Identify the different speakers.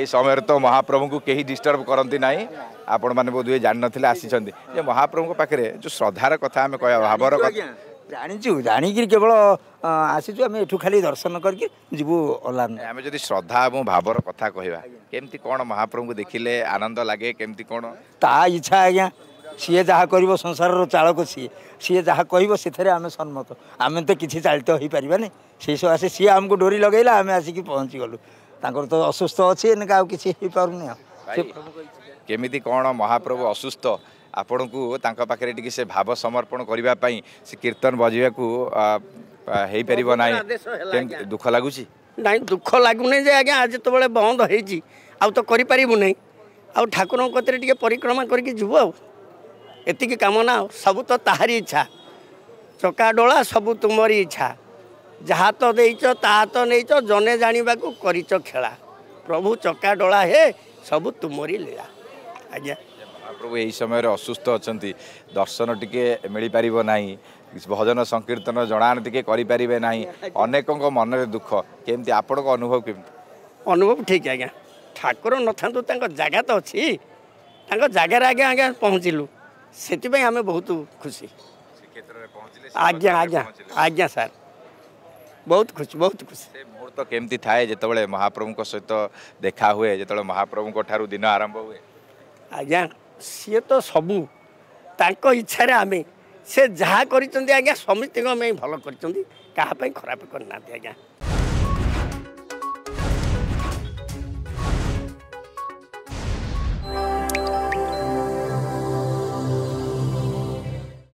Speaker 1: এই সময়ের তো মহাপ্রভুঙ্কু কেহি ডিস্টর্ব করতে না আপনার বোধহয় জানি নথিলে আসছেন যে
Speaker 2: মহাপ্রভুঙ্ক পাখে যে শ্রদ্ধার কথা আমি কয়া ভাবর কথা জাঁচু জাঁকি কেবল আসিছু আমি এঠু খালি দর্শন করি যু অলাম আমি যদি শ্রদ্ধা এবং ভাবর কথা কহা
Speaker 1: কেমতি কোণ মহাপ্রভুঙ্কু দেখিলে আনন্দ লাগে কেমতি কোণ
Speaker 2: তা ইচ্ছা আজ্ঞা সি যা করব সংসারের চালক সি সি যা কহব সেথে আমি সম্মত আমি তো কিছু চালিত হয়ে পারা সেই সকাশে সি আমি ডোরি লগাইলা আমি আসিকি পৌঁছি গলু ତାଙ୍କର ତ ଅସୁସ୍ଥ ଅଛି ଏନକା ଆଉ କିଛି ହେଇପାରୁନି ଆଉ
Speaker 1: କେମିତି କ'ଣ ମହାପ୍ରଭୁ ଅସୁସ୍ଥ ଆପଣଙ୍କୁ ତାଙ୍କ ପାଖରେ ଟିକେ ସେ ଭାବ ସମର୍ପଣ କରିବା ପାଇଁ ସେ କୀର୍ତ୍ତନ ବଜିବାକୁ ହେଇପାରିବ ନାହିଁ କେମିତି ଦୁଃଖ ଲାଗୁଛି
Speaker 3: ନାଇଁ ଦୁଃଖ ଲାଗୁନି ଯେ ଆଜ୍ଞା ଯେତେବେଳେ ବନ୍ଦ ହେଇଛି ଆଉ ତ କରିପାରିବୁ ନାହିଁ ଆଉ ଠାକୁରଙ୍କ କତିରେ ଟିକେ ପରିକ୍ରମା କରିକି ଯିବୁ ଆଉ ଏତିକି କାମନା ଆଉ ସବୁ ତ ତାହାରି ଇଚ୍ଛା ଚକା ଡୋଳା ସବୁ ତୁମରି ଇଚ୍ଛା ଯାହା ତ ଦେଇଛ ତାହା ତ ନେଇଛ ଜନେ ଜାଣିବାକୁ କରିଛ ଖେଳା ପ୍ରଭୁ ଚକାଡୋଳା ହେ ସବୁ ତୁମରି ଲୀଳା ଆଜ୍ଞା
Speaker 1: ମହାପ୍ରଭୁ ଏହି ସମୟରେ ଅସୁସ୍ଥ ଅଛନ୍ତି ଦର୍ଶନ ଟିକେ ମିଳିପାରିବ ନାହିଁ ଭଜନ ସଂକୀର୍ତ୍ତନ ଜଣାଣ ଟିକେ କରିପାରିବେ ନାହିଁ ଅନେକଙ୍କ ମନରେ ଦୁଃଖ କେମିତି ଆପଣଙ୍କ ଅନୁଭବ କେମିତି ଅନୁଭବ ଠିକ୍ ଆଜ୍ଞା
Speaker 3: ଠାକୁର ନଥାନ୍ତୁ ତାଙ୍କ ଜାଗା ତ ଅଛି ତାଙ୍କ ଜାଗାରେ ଆଜ୍ଞା ଆଜ୍ଞା ପହଞ୍ଚିଲୁ ସେଥିପାଇଁ ଆମେ ବହୁତ ଖୁସି ଆଜ୍ଞା ଆଜ୍ଞା ଆଜ୍ଞା ସାର୍ ବହୁତ ଖୁସି ବହୁତ ଖୁସି
Speaker 1: ସେ ମୁହୂର୍ତ୍ତ କେମିତି ଥାଏ ଯେତେବେଳେ ମହାପ୍ରଭୁଙ୍କ ସହିତ ଦେଖା ହୁଏ ଯେତେବେଳେ ମହାପ୍ରଭୁଙ୍କ ଠାରୁ ଦିନ ଆରମ୍ଭ ହୁଏ
Speaker 3: ଆଜ୍ଞା ସିଏ ତ ସବୁ ତାଙ୍କ ଇଚ୍ଛାରେ ଆମେ ସେ ଯାହା କରିଛନ୍ତି ଆଜ୍ଞା ସମିତିଙ୍କ ପାଇଁ ଭଲ କରିଛନ୍ତି କାହା ପାଇଁ ଖରାପ କରିନାହାନ୍ତି ଆଜ୍ଞା